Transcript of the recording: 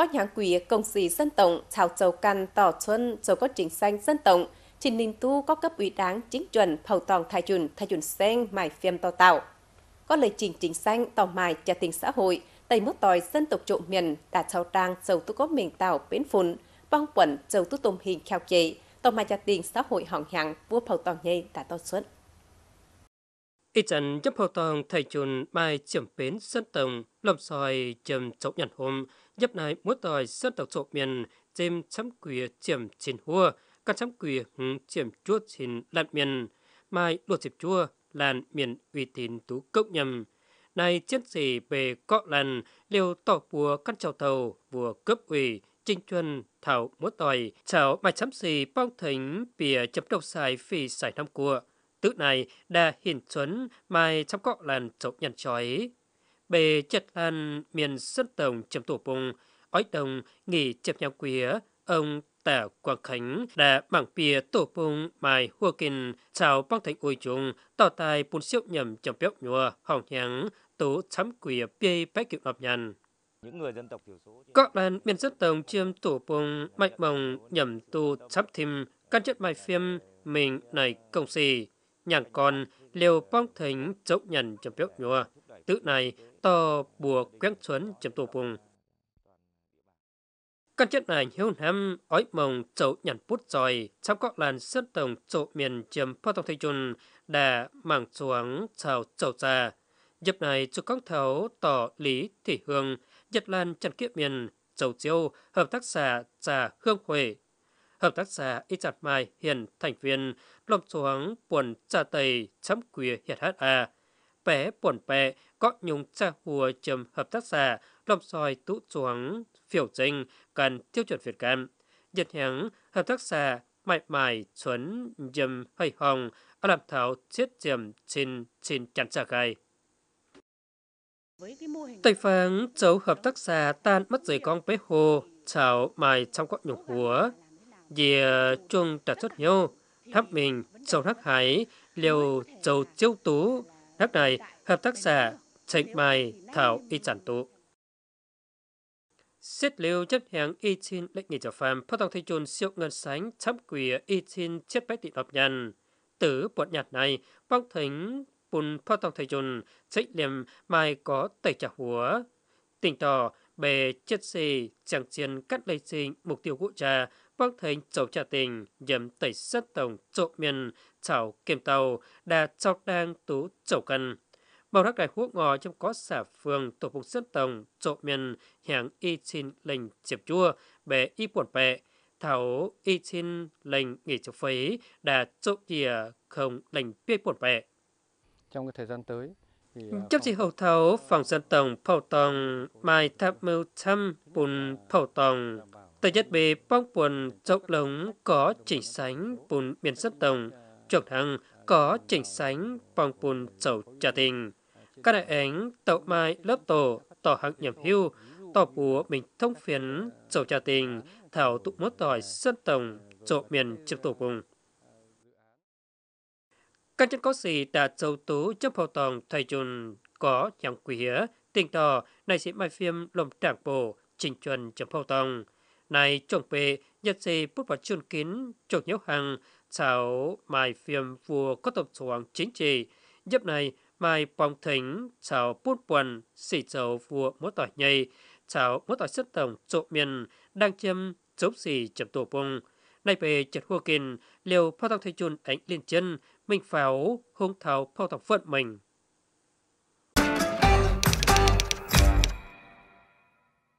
có nhãn quỷ công sĩ dân tộc thảo châu căn tỏ xuân rồi có chính xanh dân tộc trình ninh tu có cấp ủy đáng chính chuẩn thầu tòng thai chuẩn thai chuẩn sen mài phim to tạo có lời trình chính xanh tỏ mài trả tiền xã hội tây mất tòi dân tộc trộm miền đã sau trang dầu tu có miền tàu bến phun băng quẩn dầu tu tôm hình kheo chế tỏ mài trả tiền xã hội hỏng hạng vua phầu tòng nhây đã to xuân ít chân giúp hậu tòng thầy chuẩn bài chiếm bến dân tộc lòng soi chầm chọc nhận hôm nhấp này mỗi tòi dân tộc trộm miền chêm chấm quỷ chiếm chín hua căn chấm quỷ hứng chiếm chúa chín lặn miền mai luật chịp chua làn miền uy tín tú cộng nhầm này chiến sĩ về cọ làn liều tỏ bùa căn trào thầu vừa cướp ủy trinh chuân thảo múa tòi chảo bài chấm xì bong thỉnh bìa chấm độc xài phì xài năm cua tự này đa hiển chuẩn mai chấm cọ làn chậu nhận chói bề chất lan miền sân tổng chấm tổ bùng, ói đồng nghỉ chập nhau quía, ông tả Quang Khánh đã bằng bìa tổ bùng mài hua kinh chào băng thành ôi trùng, tỏ tài bốn siêu nhầm chấm béo nhùa, hỏng nhắng, tố chấm quía bê bách kiệu ngọc nhằn những người dân tộc thiểu số các đoàn miền dân tộc chiêm tổ bùng mạnh mồng nhầm tu sắp thìm căn chất bài phim mình này công xì nhàng con liều bong thính dốc nhằn chấm béo nhua tự này tờ bùa quen chuẩn chấm tổ vùng. Căn chất này hiếu nam ói mồng chậu nhằn bút rồi, trong các làn sơn tổng chậu miền chấm phát tông thay chun đã mảng xuống chào chậu ra. Dịp này chủ công thấu tỏ lý thị hương, nhật lan trần kiếp miền, chầu chiêu, hợp tác xã trà hương huệ. Hợp tác xã y chặt mai hiện thành viên, lồng xuống buồn trà tây chấm quỳ hiện hát à bé buồn bệ có nhung cha hùa chầm hợp tác xã lòng soi tụ xuống phiểu trình cần tiêu chuẩn Việt Nam. Nhật hãng hợp tác xã mãi mãi chuẩn dầm hơi hồng ở làm thảo chiết chìm trên trên chắn trà gai. Tây phương châu hợp tác xã tan mất dưới con bé hồ chảo mài trong quạng nhục hùa dìa chuông trả xuất nhau thắp mình châu thác hải liều châu chiêu tú Nước này, hợp tác xã Trịnh Mai Thảo Y Chản tụ xét lưu chất hàng y chin lệch nghị cho phàm phát tông thay chôn siêu ngân sánh chấm quỷ y chin chết bách tị đọc nhân Tử bọn nhạt này, bóc thính bùn phát tông thay chôn trịnh liềm mai có tẩy trả húa. Tình tỏ, bề chết xì, chẳng chiến cắt lây sinh mục tiêu cụ trà, bóc thính chấu trả tình, dầm tẩy sát tổng trộm miền, chảo kiềm tàu đà chọc đang tú chậu cần bảo đắc đại quốc ngò trong có xả phường tổ phục dân tổng trộm nhân hàng y chin lệnh chiệp chua bè y buồn bè thảo y chin lệnh nghỉ chụp phấy đà trộm chìa không lệnh bia buồn bè trong cái thời gian tới trong ừ, à, chỉ hậu thấu phòng dân tổng phầu tổng mai tham mưu thăm bùn phầu tổng tờ nhất bề bóc buồn chốc lống có chỉnh sánh bùn miền dân tổng trường thăng có chỉnh sánh bằng bùn sầu trà tình. Các đại ánh tậu mai lớp tổ, tỏ hạng nhầm hưu, tỏ bùa mình thông phiến sầu trà tình, thảo tụ mốt tỏi sân tổng, trộm miền chiếc tổ vùng. Các chân có xì đã dấu tú trong hậu tòng thầy chùn có nhằm quý hía, tình tỏ, này sĩ mai phim lồng trảng bổ, trình chuẩn trong hậu tòng. Này chồng bệ, nhật sĩ bút vào chương kín chuộc nhiễu hàng chảo mài phiềm vua có tập chuồng chính trị giúp này mài bóng thỉnh chảo bút quần xỉ chầu vua múa tỏi nhây chảo múa tỏi sức tổng trộm miền đang chiêm chốc xỉ chấm tổ bông nay về chật hua kìn liều phao tăng thay chun ánh liên chân mình pháo hung thảo phao tông phận mình